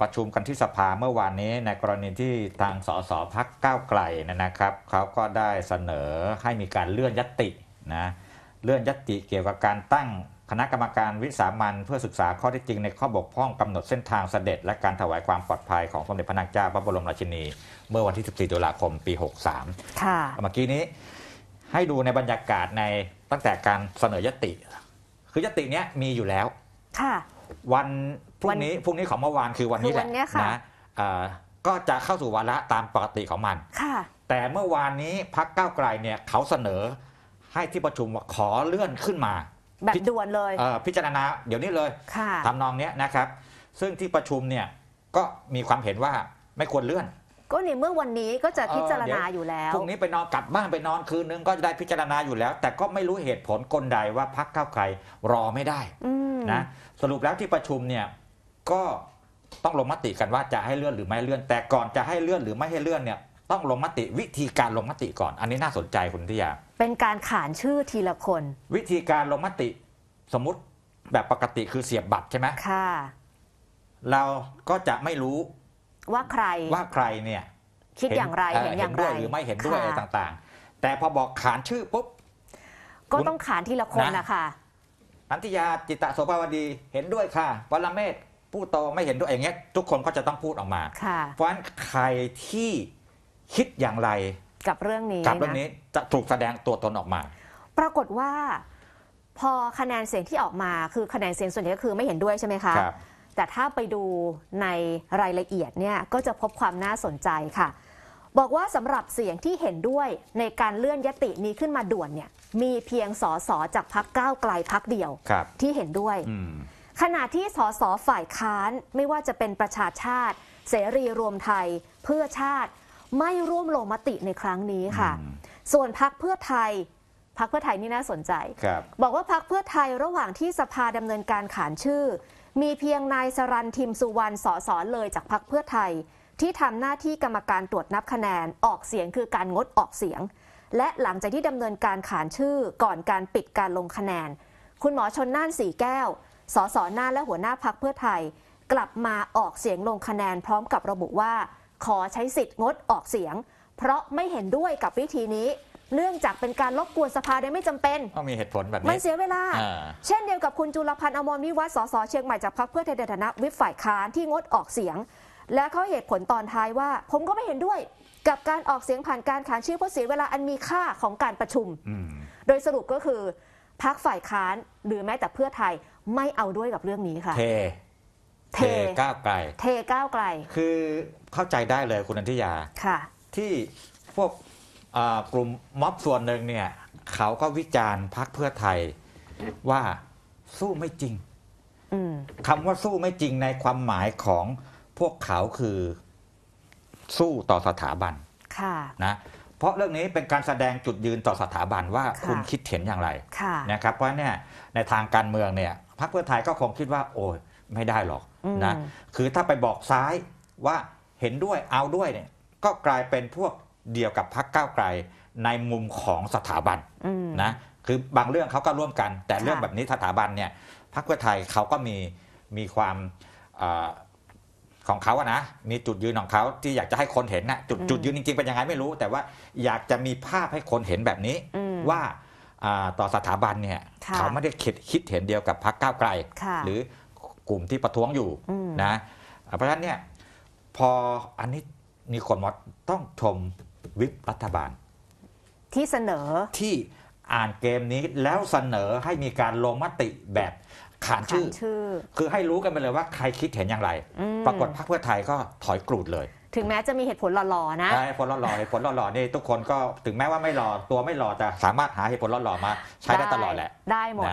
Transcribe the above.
ประชุมกันที่สภาเมื่อวานนี้ในกรณีที่ทางสสพักก้าวไกลนะครับเขาก็ได้เสนอให้มีการเลื่อนยตินะเลื่อนยติเกี่ยวกับการตั้งคณะกรรมการวิสามันเพื่อศึกษาข้อที่จริง ในข้อบกพร่องกำหนดเส้นทางเสด็จ และการถวายความปลอดภัยของสมเด็จพระนางเจ้าพระบรมราชินี เมื่อวันที่ 14ตุลาคมปี 63ค่ะเมื่อกี้นี้ ให้ดูในบรรยากาศในตั้งแต่การเสนอยติ คือยติเนี้ยมีอยู่แล้วค่ะวันพรุ่งนี้พรุ่งนี้ของเมื่อวานคือวันนี้แหละนะะก็จะเข้าสู่วาระตามปกติของมันค่ะแต่เมื่อวานนี้พักก้าวไกลเนี่ยเขาเสนอให้ที่ประชุมขอเลื่อนขึ้นมาแบบด่วนเลยเพิจารณาเดี๋ยวนี้เลยทำนองเนี้ยนะครับ ซึ่งที่ประชุมเนี่ยก็มีความเห็นว่าไม่ควรเลื่อน ก็ในเมื่อวันนี้ก็จะพิจารณาอยู่แล้วพรุ่งนี้ไปนอนกลับบ้านไปนอนคืนนึงก็ได้พิจารณาอยู่แล้ว แต่ก็ไม่รู้เหตุผลกลใดว่าพักเก้าไกลรอไม่ได้อืนะสรุปแล้วที่ประชุมเนี่ย ก็ต้องลงมติกันว่าจะให้เลื่อนหรือไม่เลื่อน แต่ก่อนจะให้เลื่อนหรือไม่ให้เลื่อนเนี่ย ต้องลงมติวิธีการลงมติก่อน อันนี้น่าสนใจคุณทิยาเป็นการขานชื่อทีละคน วิธีการลงมติสมมติแบบปกติคือเสียบบัตรใช่ไหมค่ะ เราก็จะไม่รู้ว่าใคร ว่าใครเนี่ย คิดอย่างไรเห็นอย่างไรหรือไม่เห็นด้วยอะไรต่างๆ แต่พอบอกขานชื่อปุ๊บก็ต้องขานทีละคนนะคะนันทิยาจิตตะโสภาวดีเห็นด้วยค่ะวรเมศผู้โตไม่เห็นด้วยอย่างเงี้ยทุกคนก็จะต้องพูดออกมาเพราะฉะนั้นใครที่คิดอย่างไรกับเรื่องนี้กับเรื่องนี้จะถูกแสดงตัวตนออกมา ปรากฏว่า พอคะแนนเสียงที่ออกมาคือคะแนนเสียงส่วนใหญ่ก็คือไม่เห็นด้วยใช่ไหมคะคแต่ถ้าไปดูในรายละเอียดเนี่ยก็จะพบความน่าสนใจค่ะ บอกว่าสำหรับเสียงที่เห็นด้วยในการเลื่อนยตินี้ขึ้นมาด่วนเนี่ยมีเพียงสสจากพักก้าวไกลพักเดียวที่เห็นด้วยขณะที่สสฝ่ายค้านไม่ว่าจะเป็นประชาชาติ เสรีรวมไทยเพื่อชาติ ไม่ร่วมลงมติในครั้งนี้ค่ะ ส่วนพักเพื่อไทยพักเพื่อไทยนี่น่าสนใจบบอกว่าพักเพื่อไทยระหว่างที่สภาดำเนินการขานชื่อ มีเพียงนายสรันทิมสุวรรณสสเลยจากพักเพื่อไทย ที่ทำหน้าที่กรรมการตรวจนับคะแนนออกเสียงคือการงดออกเสียงและหลังจากที่ดำเนินการขานชื่อก่อนการปิดการลงคะแนน คุณหมอชนน่านสีแก้วสสน่านและหัวหน้าพักเพื่อไทย กลับมาออกเสียงลงคะแนน พร้อมกับระบุว่า ขอใช้สิทธิ์งดออกเสียง เพราะไม่เห็นด้วยกับวิธีนี้ เนื่องจากเป็นการลบกวนสภาโดยไม่จำเป็นต้องมีเหตุผลแบบนี้มันเสียเวลา เช่นเดียวกับคุณจุลพันธ์อมรวิวัฒสสเชียงใหม่จากพักเพื่อไทยในฐานะวิปฝ่ายค้านที่งดออกเสียงและเขาเหตุผลตอนท้ายว่า ผมก็ไม่เห็นด้วยกับการออกเสียงผ่านการขานชื่อเพราะเสียเวลาอันมีค่าของการประชุม โดยสรุปก็คือ พักฝ่ายค้านหรือแม้แต่เพื่อไทยไม่เอาด้วยกับเรื่องนี้ค่ะ เท เทก้าวไกล เทก้าวไกล คือเข้าใจได้เลยคุณอนทิยาค่ะ ที่พวกกลุ่มม็อบส่วนหนึ่งเนี่ย เขาก็วิจารณ์พักเพื่อไทย ว่าสู้ไม่จริงคำว่าสู้ไม่จริงในความหมายของพวกเขาคือสู้ต่อสถาบันนะเพราะเรื่องนี้เป็นการแสดงจุดยืนต่อสถาบันว่าคุณคิดเห็นอย่างไรนะครับเพราะเนี่ยในทางการเมืองเนี่ยพรรคเพื่อไทยก็คงคิดว่า โอ้ยไม่ได้หรอกนะคือถ้าไปบอกซ้ายว่าเห็นด้วยเอาด้วยเนี่ยก็กลายเป็นพวกเดียวกับพรรคก้าวไกลในมุมของสถาบันนะคือบางเรื่องเขาก็ร่วมกัน แต่เรื่องแบบนี้สถาบันเนี่ย พรรคเพื่อไทยเขาก็มีมีความของเขาอะนะมีจุดยืนของเขาที่อยากจะให้คนเห็นนะจุดจุดยืนจริงๆ เป็นยังไงไม่รู้ แต่ว่าอยากจะมีภาพให้คนเห็นแบบนี้ว่าต่อสถาบันเนี่ยเขาไม่ได้คิดคิดเห็นเดียวกับพรรคก้าวไกล หรือกลุ่มที่ประท้วงอยู่นะเพราะฉะนั้นเนี่ยพออันนี้มีคนมดต้องชมวิปรัฐบาล ที่เสนอที่อ่านเกมนี้แล้วเสนอให้มีการลงมติแบบขานชื่อ คือให้รู้กันไปเลยว่าใครคิดเห็นอย่างไร ปรากฏพรรคเพื่อไทยก็ถอยกรูดเลย ถึงแม้จะมีเหตุผลหล่อๆนะเหตุผลหล่อๆเหตุผลหล่อๆนี่ทุกคนก็ถึงแม้ว่าไม่หล่อตัวไม่หล่อแต่สามารถหาเหตุผลหล่อๆมาใช้ได้ตลอดแหละ ได้หมด